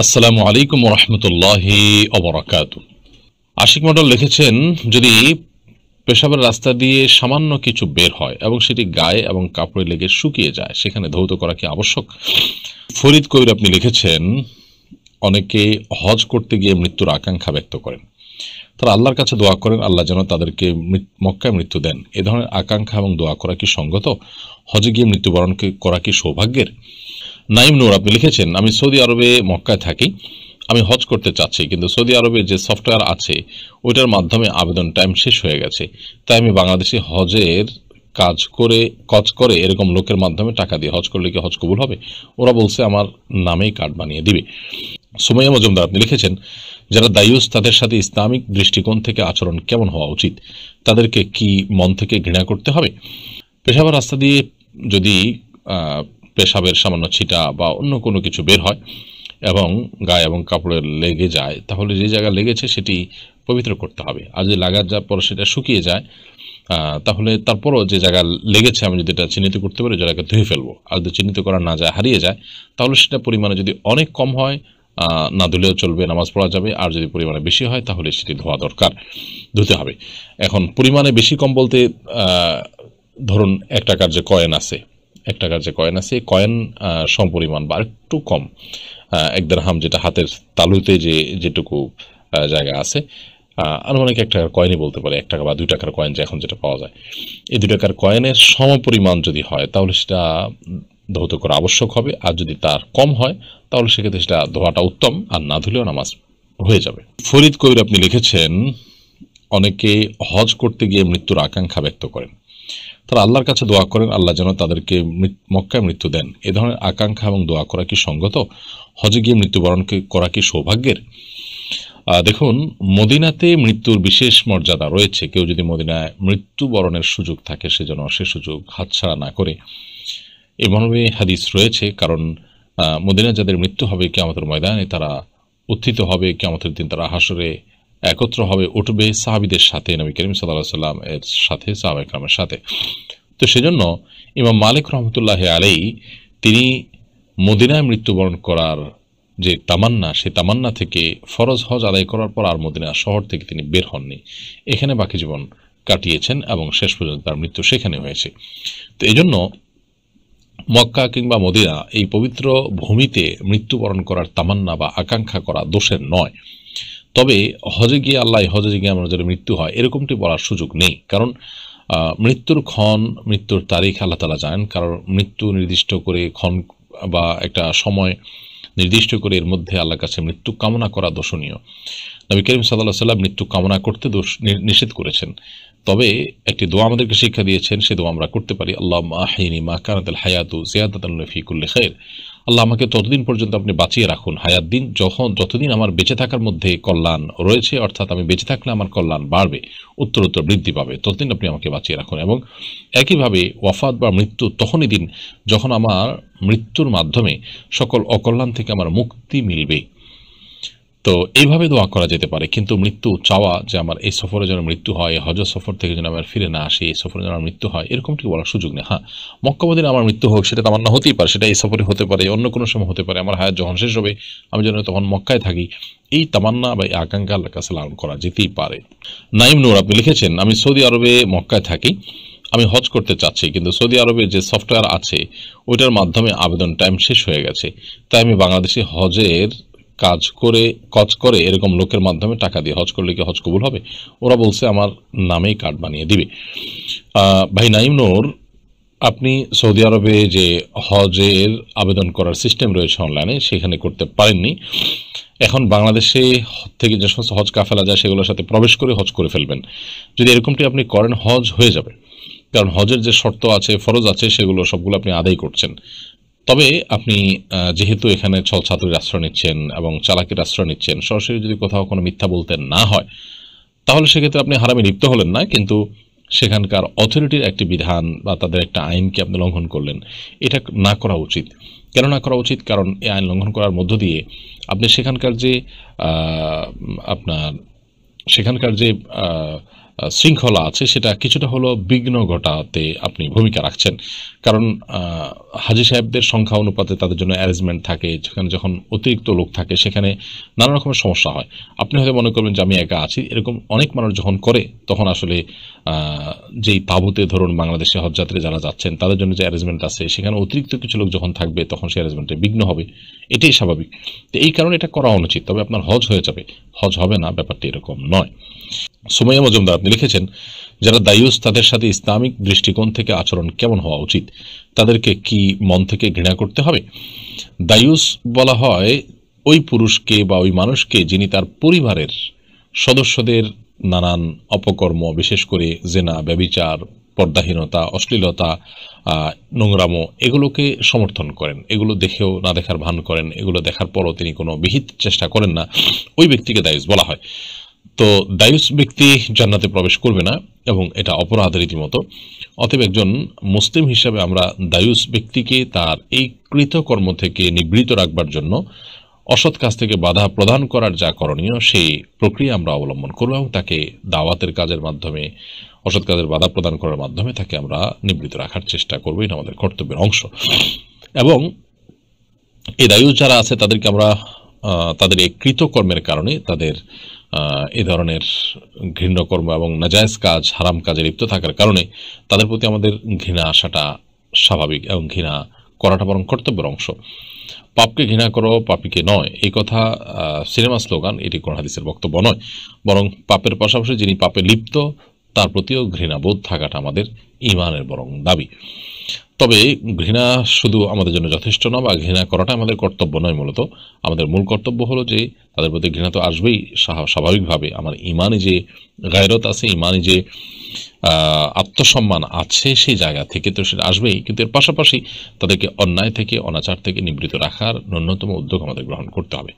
আসসালামু আলাইকুম রহমতুল্লাহি অবরাকাত আশিক মডল লিখেছেন যদি পেশাবের রাস্তা দিয়ে সামান্য কিছু বের হয় এবং সেটি গায়ে এবং কাপড়ে লেগে শুকিয়ে যায় সেখানে ধৌত করা কি আবশ্যক ফরিদ কবির আপনি লিখেছেন অনেকে হজ করতে গিয়ে মৃত্যুর আকাঙ্ক্ষা ব্যক্ত করেন তারা আল্লাহর কাছে দোয়া করেন আল্লাহ যেন তাদেরকে মক্কায় মৃত্যু দেন এ ধরনের আকাঙ্ক্ষা এবং দোয়া করা কি সঙ্গত হজে গিয়ে মৃত্যুবরণ করা কি সৌভাগ্যের নাইম নূর আপনি লিখেছেন আমি সৌদি আরবে মক্কায় থাকি আমি হজ করতে চাচ্ছি কিন্তু সৌদি আরবে যে সফটওয়্যার আছে ওইটার মাধ্যমে আবেদন টাইম শেষ হয়ে গেছে তাই আমি বাংলাদেশি হজের কাজ করে কজ করে এরকম লোকের মাধ্যমে টাকা দিয়ে হজ করলে কি হজ কবুল হবে ওরা বলছে আমার নামেই কার্ড বানিয়ে দিবে সুমাইয়া মজুমদার আপনি লিখেছেন যারা দায়ুস তাদের সাথে ইসলামিক দৃষ্টিকোণ থেকে আচরণ কেমন হওয়া উচিত তাদেরকে কি মন থেকে ঘৃণা করতে হবে পেশাবার রাস্তা দিয়ে যদি পেশাবের সামান্য ছিটা বা অন্য কোনো কিছু বের হয় এবং গায়ে এবং কাপড়ে লেগে যায় তাহলে যে জায়গা লেগেছে সেটি পবিত্র করতে হবে আর যদি লাগার যা পর সেটা শুকিয়ে যায় তাহলে তারপরও যে জায়গা লেগেছে আমি যদি এটা চিহ্নিত করতে পারি জায়গাকে ধুয়ে ফেলবো আর যদি চিহ্নিত করা না যায় হারিয়ে যায় তাহলে সেটা পরিমাণে যদি অনেক কম হয় না ধুলেও চলবে নামাজ পড়া যাবে আর যদি পরিমাণে বেশি হয় তাহলে সেটি ধোয়া দরকার ধুতে হবে এখন পরিমাণে বেশি কম বলতে ধরুন এক টাকার যে কয়েন আছে এক টাকার যে কয়েন আছে এই কয়েন সমপরিমাণ বা একটু কম এক হাম যেটা হাতের তালুতে যে যেটুকু জায়গা আছে আনুমানিক এক টাকার কয়েনই বলতে পারে এক টাকা বা দুই টাকার কয়েন যে এখন যেটা পাওয়া যায় এই দুই টাকার কয়েনের সমপরিমাণ যদি হয় তাহলে সেটা ধৌত করা আবশ্যক হবে আর যদি তার কম হয় তাহলে সেক্ষেত্রে সেটা ধোয়াটা উত্তম আর না ধুলেও নামাজ হয়ে যাবে ফরিদ কবির আপনি লিখেছেন অনেকে হজ করতে গিয়ে মৃত্যুর আকাঙ্ক্ষা ব্যক্ত করেন তারা আল্লাহর কাছে দোয়া করেন আল্লাহ যেন তাদেরকে মক্কায় মৃত্যু দেন এ ধরনের আকাঙ্ক্ষা এবং দোয়া করা কি সঙ্গত হজে গিয়ে মৃত্যুবরণ করা কি সৌভাগ্যের দেখুন মদিনাতে মৃত্যুর বিশেষ মর্যাদা রয়েছে কেউ যদি মদিনায় মৃত্যুবরণের সুযোগ থাকে সে যেন সে সুযোগ হাতছাড়া না করে এ মর্মে হাদিস রয়েছে কারণ মদিনা যাদের মৃত্যু হবে কেমতের ময়দানে তারা উত্থিত হবে কেমতের দিন তারা হাসরে একত্র হবে উঠবে সাহাবিদের সাথে নবী করিম সাল্লাহ সাল্লাম এর সাথে সাহাব ইকরামের সাথে তো সেজন্য ইমাম মালিক রহমতুল্লাহ আলেই তিনি মদিনায় মৃত্যুবরণ করার যে তামান্না সে তামান্না থেকে ফরজ হজ আদায় করার পর আর মদিনা শহর থেকে তিনি বের হননি এখানে বাকি জীবন কাটিয়েছেন এবং শেষ পর্যন্ত তার মৃত্যু সেখানে হয়েছে তো এই জন্য মক্কা কিংবা মদিনা এই পবিত্র ভূমিতে মৃত্যুবরণ করার তামান্না বা আকাঙ্ক্ষা করা দোষের নয় তবে হজে গিয়ে আল্লাহ হজে গিয়ে আমার যেন মৃত্যু হয় এরকমটি বলার সুযোগ নেই কারণ মৃত্যুর ক্ষণ মৃত্যুর তারিখ আল্লাহ তালা জানেন কারণ মৃত্যু নির্দিষ্ট করে ক্ষণ বা একটা সময় নির্দিষ্ট করে এর মধ্যে আল্লাহ কাছে মৃত্যু কামনা করা দোষণীয় নবী করিম সাল্লাহ সাল্লাম মৃত্যু কামনা করতে দোষ নিষেধ করেছেন তবে একটি দোয়া আমাদেরকে শিক্ষা দিয়েছেন সে দোয়া আমরা করতে পারি আল্লাহ মাহিনি মা কানাতাল হায়াতু জিয়াদাতফিকুল্লি খের আল্লাহ আমাকে ততদিন পর্যন্ত আপনি বাঁচিয়ে রাখুন হায়াত দিন যখন যতদিন আমার বেঁচে থাকার মধ্যে কল্যাণ রয়েছে অর্থাৎ আমি বেঁচে থাকলে আমার কল্যাণ বাড়বে উত্তরোত্তর বৃদ্ধি পাবে ততদিন আপনি আমাকে বাঁচিয়ে রাখুন এবং একইভাবে ওয়াফাত বা মৃত্যু তখনই দিন যখন আমার মৃত্যুর মাধ্যমে সকল অকল্যাণ থেকে আমার মুক্তি মিলবে তো এইভাবে দোয়া করা যেতে পারে কিন্তু মৃত্যু চাওয়া যে আমার এই সফরে যেন মৃত্যু হয় হজ সফর থেকে যেন আমার ফিরে না আসে এই সফরে যেন আমার মৃত্যু হয় এরকমটি বলার সুযোগ নেই হ্যাঁ মক্কাবদিন আমার মৃত্যু হোক সেটা আমার না হতেই পারে সেটা এই সফরে হতে পারে অন্য কোনো সময় হতে পারে আমার হায়াত যখন শেষ হবে আমি যেন তখন মক্কায় থাকি এই তামান্না বা এই আকাঙ্ক্ষা আল্লাহ কাছে লালন করা যেতেই পারে নাইম নূর আপনি লিখেছেন আমি সৌদি আরবে মক্কায় থাকি আমি হজ করতে চাচ্ছি কিন্তু সৌদি আরবের যে সফটওয়্যার আছে ওইটার মাধ্যমে আবেদন টাইম শেষ হয়ে গেছে তাই আমি বাংলাদেশে হজের কাজ করে কচ করে এরকম লোকের মাধ্যমে টাকা দিয়ে হজ করলে কি হজ কবুল হবে ওরা বলছে আমার নামেই কার্ড বানিয়ে দিবে ভাই নাইম নোর আপনি সৌদি আরবে যে হজের আবেদন করার সিস্টেম রয়েছে অনলাইনে সেখানে করতে পারেননি এখন বাংলাদেশে থেকে যে সমস্ত হজ কাফেলা যায় সেগুলোর সাথে প্রবেশ করে হজ করে ফেলবেন যদি এরকমটি আপনি করেন হজ হয়ে যাবে কারণ হজের যে শর্ত আছে ফরজ আছে সেগুলো সবগুলো আপনি আদায় করছেন তবে আপনি যেহেতু এখানে ছাত্রীর আশ্রয় নিচ্ছেন এবং চালাকির আশ্রয় নিচ্ছেন সরাসরি যদি কোথাও কোনো মিথ্যা বলতে না হয় তাহলে সেক্ষেত্রে আপনি হারামে লিপ্ত হলেন না কিন্তু সেখানকার অথরিটির একটি বিধান বা তাদের একটা আইনকে আপনি লঙ্ঘন করলেন এটা না করা উচিত কেন না করা উচিত কারণ এই আইন লঙ্ঘন করার মধ্য দিয়ে আপনি সেখানকার যে আপনার সেখানকার যে শৃঙ্খলা আছে সেটা কিছুটা হলো বিঘ্ন ঘটাতে আপনি ভূমিকা রাখছেন কারণ হাজি সাহেবদের সংখ্যা অনুপাতে তাদের জন্য অ্যারেঞ্জমেন্ট থাকে সেখানে যখন অতিরিক্ত লোক থাকে সেখানে নানা রকমের সমস্যা হয় আপনি হয়তো মনে করবেন যে আমি একা আছি এরকম অনেক মানুষ যখন করে তখন আসলে যেই তাবুতে ধরুন বাংলাদেশে হজযাত্রী যারা যাচ্ছেন তাদের জন্য যে অ্যারেঞ্জমেন্ট আছে সেখানে অতিরিক্ত কিছু লোক যখন থাকবে তখন সেই অ্যারেঞ্জমেন্টে বিঘ্ন হবে এটাই স্বাভাবিক তো এই কারণে এটা করা অনুচিত তবে আপনার হজ হয়ে যাবে হজ হবে না ব্যাপারটি এরকম নয় সুমাইয়া মজুমদার আপনি লিখেছেন যারা দায়ুস তাদের সাথে ইসলামিক দৃষ্টিকোণ থেকে আচরণ কেমন হওয়া উচিত তাদেরকে কি মন থেকে ঘৃণা করতে হবে দায়ুস বলা হয় ওই পুরুষকে বা ওই মানুষকে যিনি তার পরিবারের সদস্যদের নানান অপকর্ম বিশেষ করে জেনা ব্যবিচার পর্দাহীনতা অশ্লীলতা নোংরামো এগুলোকে সমর্থন করেন এগুলো দেখেও না দেখার ভান করেন এগুলো দেখার পরও তিনি কোনো বিহিত চেষ্টা করেন না ওই ব্যক্তিকে দায়ুস বলা হয় তো দায়ুস ব্যক্তি জান্নাতে প্রবেশ করবে না এবং এটা অপরাধ রীতিমতো অতএব একজন মুসলিম হিসাবে আমরা দায়ুস ব্যক্তিকে তার এই কৃতকর্ম থেকে নিবৃত রাখবার জন্য অসৎ কাজ থেকে বাধা প্রদান করার যা করণীয় সেই প্রক্রিয়া আমরা অবলম্বন করব এবং তাকে দাওয়াতের কাজের মাধ্যমে অসৎ কাজের বাধা প্রদান করার মাধ্যমে তাকে আমরা নিবৃত রাখার চেষ্টা করবো এটা আমাদের কর্তব্যের অংশ এবং এই দায়ুস যারা আছে তাদেরকে আমরা তাদের এই কৃতকর্মের কারণে তাদের এ ধরনের ঘৃণ্যকর্ম এবং নাজায়জ কাজ হারাম কাজে লিপ্ত থাকার কারণে তাদের প্রতি আমাদের ঘৃণা আসাটা স্বাভাবিক এবং ঘৃণা করাটা বরং কর্তব্যের অংশ পাপকে ঘৃণা করো পাপিকে নয় এই কথা সিনেমা স্লোগান এটি কোন হাদিসের বক্তব্য নয় বরং পাপের পাশাপাশি যিনি পাপে লিপ্ত তার প্রতিও ঘৃণাবোধ থাকাটা আমাদের ইমানের বরং দাবি তবে ঘৃণা শুধু আমাদের জন্য যথেষ্ট না বা ঘৃণা করাটা আমাদের কর্তব্য নয় মূলত আমাদের মূল কর্তব্য হলো যে তাদের প্রতি ঘৃণা তো আসবেই স্বাভাবিকভাবে আমার ইমানে যে গায়রত আছে ইমানে যে আত্মসম্মান আছে সেই জায়গা থেকে তো সেটা আসবেই কিন্তু এর পাশাপাশি তাদেরকে অন্যায় থেকে অনাচার থেকে নিবৃত রাখার ন্যূনতম উদ্যোগ আমাদের গ্রহণ করতে হবে